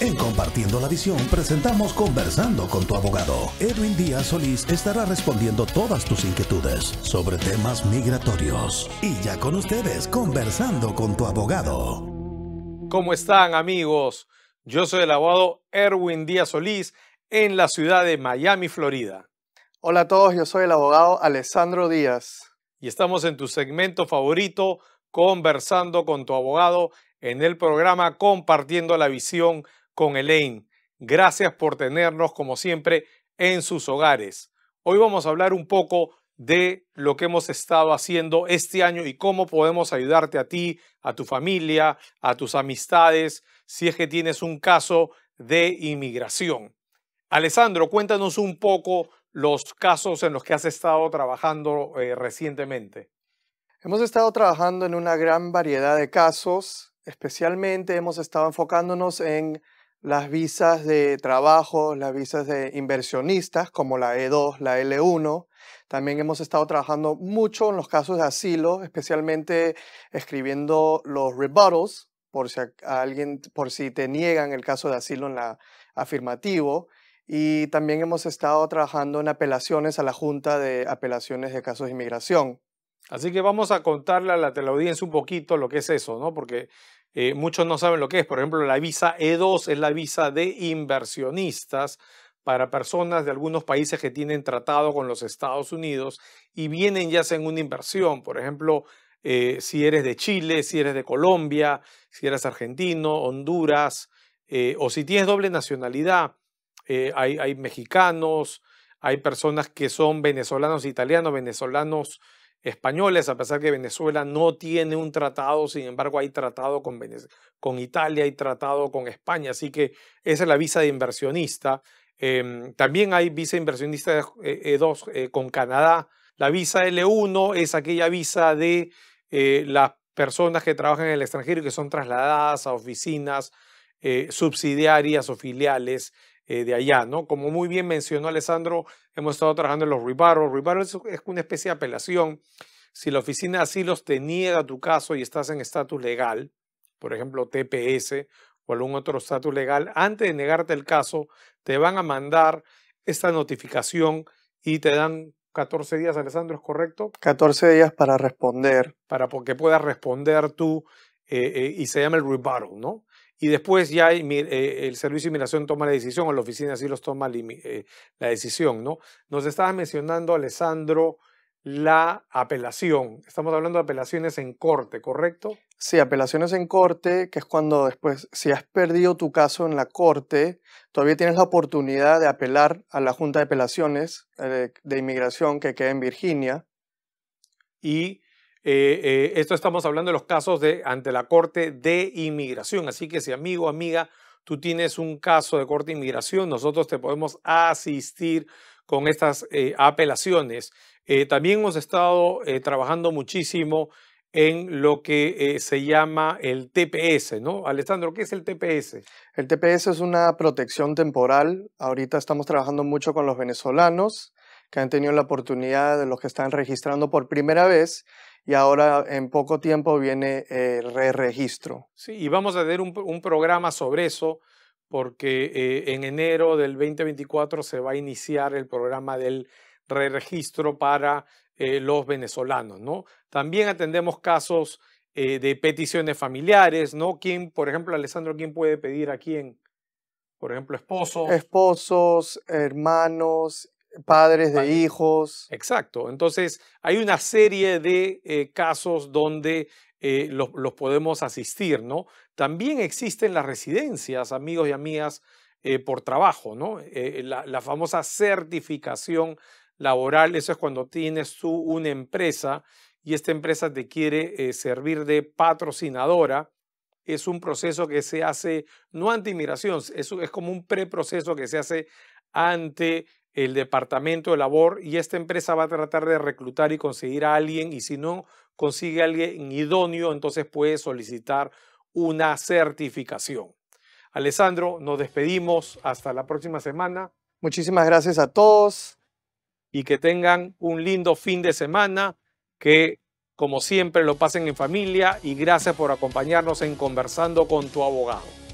En Compartiendo la Visión presentamos Conversando con tu abogado. Edwin Díaz Solís estará respondiendo todas tus inquietudes sobre temas migratorios. Y ya con ustedes, Conversando con tu abogado. ¿Cómo están amigos? Yo soy el abogado Erwin Díaz Solís en la ciudad de Miami, Florida. Hola a todos, yo soy el abogado Alessandro Díaz. Y estamos en tu segmento favorito, Conversando con tu abogado, en el programa Compartiendo la Visión con Elaine. Gracias por tenernos, como siempre, en sus hogares. Hoy vamos a hablar un poco de lo que hemos estado haciendo este año y cómo podemos ayudarte a ti, a tu familia, a tus amistades, si es que tienes un caso de inmigración. Alessandro, cuéntanos un poco los casos en los que has estado trabajando eh, recientemente. Hemos estado trabajando en una gran variedad de casos, especialmente hemos estado enfocándonos en las visas de trabajo, las visas de inversionistas como la E2, la L1. También hemos estado trabajando mucho en los casos de asilo, especialmente escribiendo los rebuttals, por si, alguien, por si te niegan el caso de asilo en la afirmativo. Y también hemos estado trabajando en apelaciones a la Junta de Apelaciones de Casos de Inmigración. Así que vamos a contarle a la teleaudiencia un poquito lo que es eso, ¿no? Porque eh, muchos no saben lo que es. Por ejemplo, la visa E2 es la visa de inversionistas para personas de algunos países que tienen tratado con los Estados Unidos y vienen y hacen una inversión. Por ejemplo, eh, si eres de Chile, si eres de Colombia, si eres argentino, Honduras, eh, o si tienes doble nacionalidad, hay, hay mexicanos, hay personas que son venezolanos, italianos, venezolanos españoles, a pesar que Venezuela no tiene un tratado, sin embargo hay tratado con, con Italia, hay tratado con España, así que esa es la visa de inversionista. Em, también hay visa inversionista E2 eh, eh, eh, con Canadá. La visa L1 es aquella visa de las personas que trabajan en el extranjero y que son trasladadas a oficinas subsidiarias o filiales eh, de allá, ¿no? Como muy bien mencionó Alessandro, hemos estado trabajando en los rebuttals. Rebuttals es una especie de apelación. Si la oficina de asilos te niega tu caso y estás en estatus legal, por ejemplo TPS o algún otro estatus legal, antes de negarte el caso, te van a mandar esta notificación y te dan 14 días, Alessandro, ¿es correcto? 14 días para responder. Para que puedas responder tú eh, eh, y se llama el rebuttal, ¿no? y después ya eh, el Servicio de Inmigración toma la decisión, o la Oficina de los toma eh, la decisión, ¿no? Nos estaba mencionando, Alessandro, la apelación. Estamos hablando de apelaciones en corte, ¿correcto? Sí, apelaciones en corte, que es cuando después, si has perdido tu caso en la corte, todavía tienes la oportunidad de apelar a la Junta de Apelaciones eh, de Inmigración que queda en Virginia. Y eh, eh, esto estamos hablando de los casos de, ante la Corte de Inmigración. Así que si amigo, amiga, tú tienes un caso de Corte de Inmigración, nosotros te podemos asistir con estas eh, apelaciones. también hemos estado trabajando muchísimo en lo que se llama el TPS, ¿no? Alessandro, ¿qué es el TPS? El TPS es una protección temporal. Ahorita estamos trabajando mucho con los venezolanos que han tenido la oportunidad de los que están registrando por primera vez y ahora en poco tiempo viene el re-registro. Sí, y vamos a tener un, programa sobre eso porque eh, en enero del 2024 se va a iniciar el programa del re-registro para eh, los venezolanos, ¿no? También atendemos casos eh, de peticiones familiares, ¿no? ¿Quién, por ejemplo, Alessandro, quién puede pedir a quién? Por ejemplo, esposos. Esposos, hermanos, Padres de hijos. Exacto. Entonces, hay una serie de eh, casos donde eh, los, los, podemos asistir, ¿no? También existen las residencias, amigos y amigas, eh, por trabajo, ¿no? La, la, famosa certificación laboral, eso es cuando tienes tú una empresa y esta empresa te quiere servir de patrocinadora es un proceso que se hace no ante inmigración, es como un preproceso que se hace ante el Departamento de Labor y esta empresa va a tratar de reclutar y conseguir a alguien y si no consigue a alguien idóneo, entonces puede solicitar una certificación. Alessandro, nos despedimos hasta la próxima semana. Muchísimas gracias a todos. Y que tengan un lindo fin de semana, que como siempre lo pasen en familia y gracias por acompañarnos en Conversando con tu abogado.